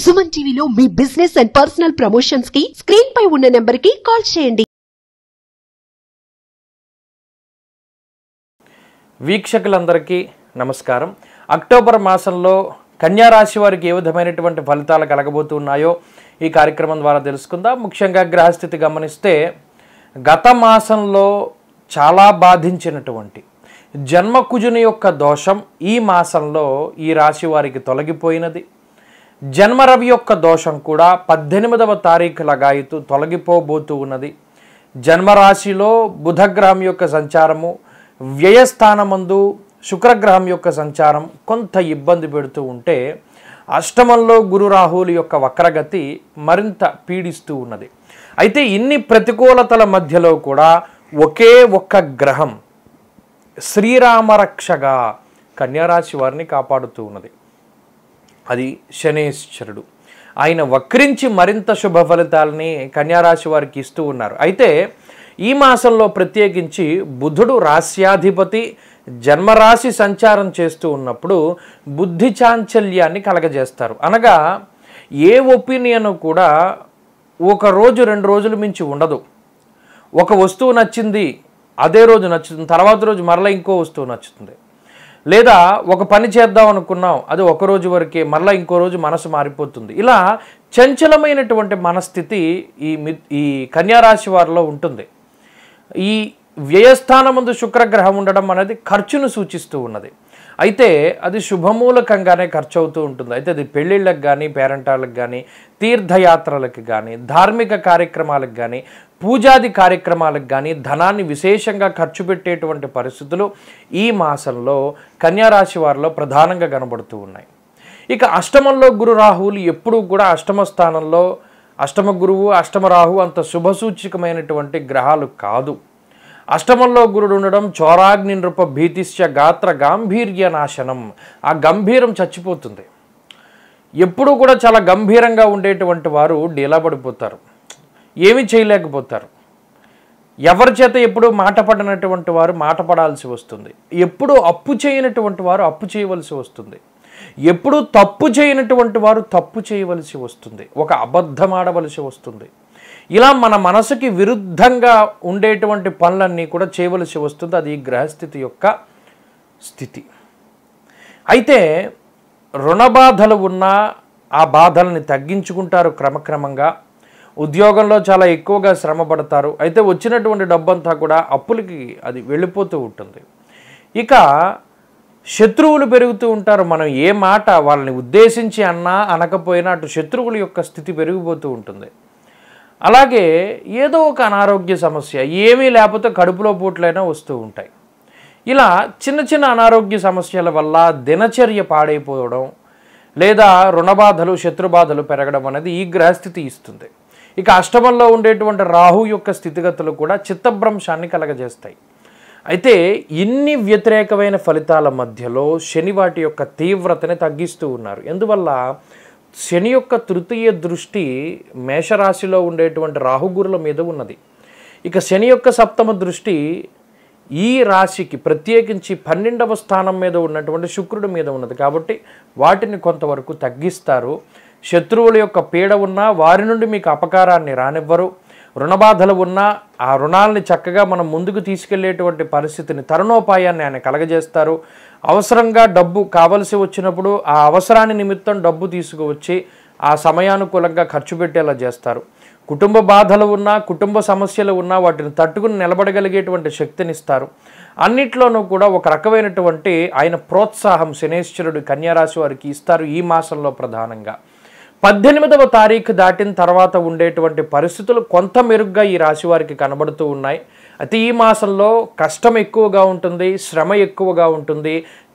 సుమన్ టీవీలో మీ business and personal promotions కి స్క్రీన్ పై ఉన్న నెంబర్ కి కాల్ చేయండి వీక్షకులందరికీ నమస్కారం అక్టోబర్ మాసంలో కన్యా రాశి వారికి ఏ విధమైనటువంటి ఫలితాలు కలగబోతున్నాయో ఈ కార్యక్రమం ద్వారా తెలుసుకుందాం ముఖ్యంగా గ్రహస్థితి గమనిస్తే గత మాసంలో చాలా బాధించినటువంటి జన్మకుజుని యొక్క దోషం ఈ మాసంలో ఈ రాశి వారికి తొలగిపోయినది జన్మరవి యొక్క దోషం కూడా పద్దెనిమిదవ తారీఖు లగాయితూ తొలగిపోబోతూ ఉన్నది జన్మరాశిలో బుధగ్రహం యొక్క సంచారము వ్యయస్థానమందు శుక్రగ్రహం యొక్క సంచారం కొంత ఇబ్బంది పెడుతూ ఉంటే అష్టమంలో గురు యొక్క వక్రగతి మరింత పీడిస్తూ ఉన్నది అయితే ఇన్ని ప్రతికూలతల మధ్యలో కూడా ఒకే ఒక్క గ్రహం శ్రీరామరక్షగా కన్యారాశి వారిని కాపాడుతూ ఉన్నది అది శనేశ్వరుడు ఆయన వక్రించి మరింత శుభ ఫలితాలని కన్యారాశి వారికి ఇస్తూ ఉన్నారు అయితే ఈ మాసంలో ప్రత్యేకించి బుధుడు రాస్యాధిపతి జన్మరాశి సంచారం చేస్తూ ఉన్నప్పుడు బుద్ధి చాంచల్యాన్ని కలగజేస్తారు అనగా ఏ ఒపీనియన్ కూడా ఒక రోజు రెండు రోజులు మించి ఉండదు ఒక వస్తువు నచ్చింది అదే రోజు నచ్చుతుంది తర్వాత రోజు మరలా ఇంకో వస్తువు నచ్చుతుంది లేదా ఒక పని చేద్దాం అనుకున్నాం అది ఒక రోజు వరకే మళ్ళీ ఇంకో రోజు మనసు మారిపోతుంది ఇలా చంచలమైనటువంటి మనస్థితి ఈ ఈ కన్యారాశి వారిలో ఉంటుంది ఈ ముందు శుక్రగ్రహం ఉండడం అనేది ఖర్చును సూచిస్తూ ఉన్నది అయితే అది శుభమూలకంగానే ఖర్చు అవుతూ ఉంటుంది అయితే అది పెళ్ళిళ్ళకి కానీ పేరెంటాలకు కానీ తీర్థయాత్రలకు కానీ ధార్మిక కార్యక్రమాలకు కానీ పూజాది కార్యక్రమాలకు కానీ ధనాన్ని విశేషంగా ఖర్చు పెట్టేటువంటి పరిస్థితులు ఈ మాసంలో కన్యారాశి వారిలో ప్రధానంగా కనబడుతూ ఉన్నాయి ఇక అష్టమంలో గురు రాహువులు ఎప్పుడూ కూడా అష్టమ స్థానంలో అష్టమ గురువు అష్టమ రాహు అంత శుభసూచికమైనటువంటి గ్రహాలు కాదు అష్టమంలో గురుడు ఉండడం చోరాగ్ని నృప భీతిశ్చ గాత్ర గాంభీర్య నాశనం ఆ గంభీరం చచ్చిపోతుంది ఎప్పుడూ కూడా చాలా గంభీరంగా ఉండేటువంటి వారు డీలా పడిపోతారు ఏమి చేయలేకపోతారు ఎవరి చేత ఎప్పుడు మాట పడినటువంటి వారు మాట పడాల్సి వస్తుంది ఎప్పుడు అప్పు చేయనటువంటి వారు అప్పు చేయవలసి వస్తుంది ఎప్పుడు తప్పు చేయనటువంటి వారు తప్పు చేయవలసి వస్తుంది ఒక అబద్ధమాడవలసి వస్తుంది ఇలా మన మనసుకి విరుద్ధంగా ఉండేటువంటి పనులన్నీ కూడా చేయవలసి వస్తుంది అది గ్రహస్థితి యొక్క స్థితి అయితే రుణ బాధలు ఉన్నా ఆ బాధల్ని తగ్గించుకుంటారు క్రమక్రమంగా ఉద్యోగంలో చాలా ఎక్కువగా శ్రమ పడతారు అయితే వచ్చినటువంటి డబ్బంతా కూడా అప్పులకి అది వెళ్ళిపోతూ ఉంటుంది ఇక శత్రువులు పెరుగుతూ ఉంటారు మనం ఏ మాట వాళ్ళని ఉద్దేశించి అన్నా అనకపోయినా అటు శత్రువుల యొక్క స్థితి పెరిగిపోతూ ఉంటుంది అలాగే ఏదో ఒక అనారోగ్య సమస్య ఏమీ లేకపోతే కడుపులో పూట్లైనా వస్తూ ఉంటాయి ఇలా చిన్న చిన్న అనారోగ్య సమస్యల వల్ల దినచర్య పాడైపోవడం లేదా రుణబాధలు శత్రుబాధలు పెరగడం అనేది ఈ గ్రహస్థితి ఇస్తుంది ఇక అష్టమంలో ఉండేటువంటి రాహు యొక్క స్థితిగతులు కూడా చిత్తభ్రంశాన్ని కలగజేస్తాయి అయితే ఇన్ని వ్యతిరేకమైన ఫలితాల మధ్యలో శని వాటి యొక్క తీవ్రతని తగ్గిస్తూ ఉన్నారు ఎందువల్ల శని యొక్క తృతీయ దృష్టి మేషరాశిలో ఉండేటువంటి రాహుగురుల మీద ఉన్నది ఇక శని యొక్క సప్తమ దృష్టి ఈ రాశికి ప్రత్యేకించి పన్నెండవ స్థానం మీద ఉన్నటువంటి శుక్రుడి మీద ఉన్నది కాబట్టి వాటిని కొంతవరకు తగ్గిస్తారు శత్రువుల యొక్క పీడ ఉన్నా వారి నుండి మీకు అపకారాన్ని రానివ్వరు రుణబాధలు ఉన్నా ఆ రుణాలని చక్కగా మనం ముందుకు తీసుకెళ్లేటువంటి పరిస్థితిని తరుణోపాయాన్ని ఆయన కలగజేస్తారు అవసరంగా డబ్బు కావలసి వచ్చినప్పుడు ఆ అవసరాన్ని నిమిత్తం డబ్బు తీసుకువచ్చి ఆ సమయానుకూలంగా ఖర్చు పెట్టేలా చేస్తారు కుటుంబ బాధలు ఉన్నా కుటుంబ సమస్యలు ఉన్నా వాటిని తట్టుకుని నిలబడగలిగేటువంటి శక్తినిస్తారు అన్నిట్లోనూ కూడా ఒక రకమైనటువంటి ఆయన ప్రోత్సాహం శనేశ్వరుడు కన్యారాశి వారికి ఇస్తారు ఈ మాసంలో ప్రధానంగా పద్దెనిమిదవ తారీఖు దాటిన తర్వాత ఉండేటువంటి పరిస్థితులు కొంత మెరుగ్గా ఈ రాశి వారికి కనబడుతూ ఉన్నాయి అయితే ఈ మాసంలో కష్టం ఎక్కువగా ఉంటుంది శ్రమ ఎక్కువగా ఉంటుంది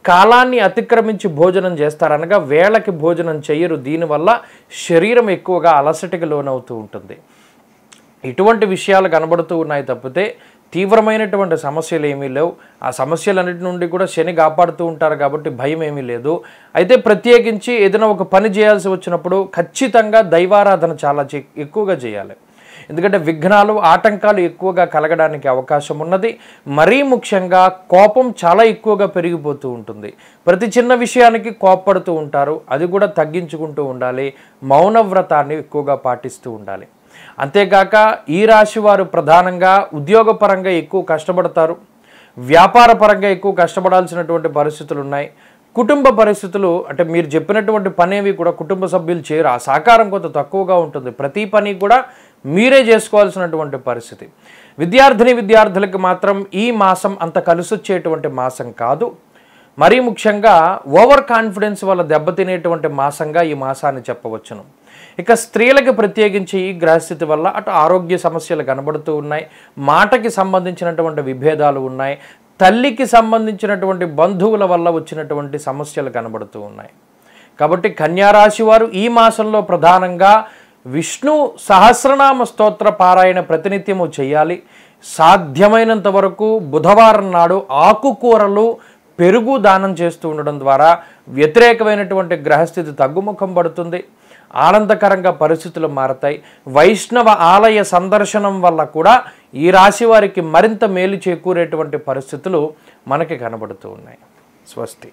కాలాన్ని అతిక్రమించి భోజనం చేస్తారనగా వేళకి భోజనం చేయరు దీనివల్ల శరీరం ఎక్కువగా అలసటకి లోనవుతూ ఉంటుంది ఇటువంటి విషయాలు కనబడుతూ ఉన్నాయి తప్పితే తీవ్రమైనటువంటి సమస్యలు ఏమీ లేవు ఆ సమస్యలన్నిటి నుండి కూడా శని కాపాడుతూ ఉంటారు కాబట్టి భయం ఏమీ లేదు అయితే ప్రత్యేకించి ఏదైనా ఒక పని చేయాల్సి వచ్చినప్పుడు ఖచ్చితంగా దైవారాధన చాలా ఎక్కువగా చేయాలి ఎందుకంటే విఘ్నాలు ఆటంకాలు ఎక్కువగా కలగడానికి అవకాశం ఉన్నది మరీ ముఖ్యంగా కోపం చాలా ఎక్కువగా పెరిగిపోతూ ఉంటుంది ప్రతి చిన్న విషయానికి కోప్పడుతూ ఉంటారు అది కూడా తగ్గించుకుంటూ ఉండాలి మౌన వ్రతాన్ని ఎక్కువగా పాటిస్తూ ఉండాలి అంతేగాక ఈ రాశి వారు ప్రధానంగా ఉద్యోగపరంగా ఎక్కువ కష్టపడతారు వ్యాపార పరంగా ఎక్కువ కష్టపడాల్సినటువంటి పరిస్థితులు ఉన్నాయి కుటుంబ పరిస్థితులు అంటే మీరు చెప్పినటువంటి పనేవి కూడా కుటుంబ సభ్యులు చేయరు ఆ సహకారం కొంత తక్కువగా ఉంటుంది ప్రతి పని కూడా మీరే చేసుకోవాల్సినటువంటి పరిస్థితి విద్యార్థిని విద్యార్థులకు మాత్రం ఈ మాసం అంత కలిసొచ్చేటువంటి మాసం కాదు మరీ ముఖ్యంగా ఓవర్ కాన్ఫిడెన్స్ వల్ల దెబ్బతినేటువంటి మాసంగా ఈ మాసాన్ని చెప్పవచ్చును ఇక స్త్రీలకు ప్రత్యేకించి ఈ గ్రహస్థితి వల్ల అటు ఆరోగ్య సమస్యలు కనబడుతూ ఉన్నాయి మాటకి సంబంధించినటువంటి విభేదాలు ఉన్నాయి తల్లికి సంబంధించినటువంటి బంధువుల వల్ల వచ్చినటువంటి సమస్యలు కనబడుతూ ఉన్నాయి కాబట్టి కన్యారాశి వారు ఈ మాసంలో ప్రధానంగా విష్ణు సహస్రనామ స్తోత్ర పారాయణ ప్రతినిత్యము చేయాలి సాధ్యమైనంత వరకు బుధవారం నాడు ఆకుకూరలు పెరుగు దానం చేస్తూ ఉండడం ద్వారా వ్యతిరేకమైనటువంటి గ్రహస్థితి తగ్గుముఖం పడుతుంది ఆనందకరంగా పరిస్థితులు మారతాయి వైష్ణవ ఆలయ సందర్శనం వల్ల కూడా ఈ రాశి వారికి మరింత మేలు చేకూరేటువంటి పరిస్థితులు మనకి కనబడుతూ ఉన్నాయి స్వస్తి